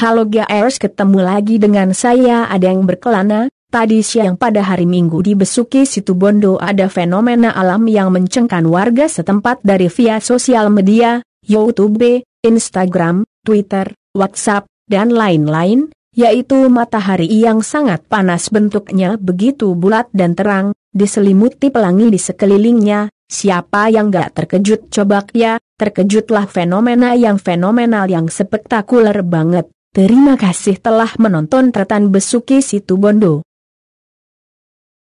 Halo guys, ketemu lagi dengan saya ada yang berkelana, tadi siang pada hari Minggu di Besuki Situbondo ada fenomena alam yang mencengkan warga setempat dari via sosial media, Youtube, Instagram, Twitter, WhatsApp, dan lain-lain, yaitu matahari yang sangat panas bentuknya begitu bulat dan terang, diselimuti pelangi di sekelilingnya, siapa yang gak terkejut coba ya, terkejutlah fenomena yang fenomenal yang spektakuler banget. Terima kasih telah menonton Tretan Besuki Situ Bondo.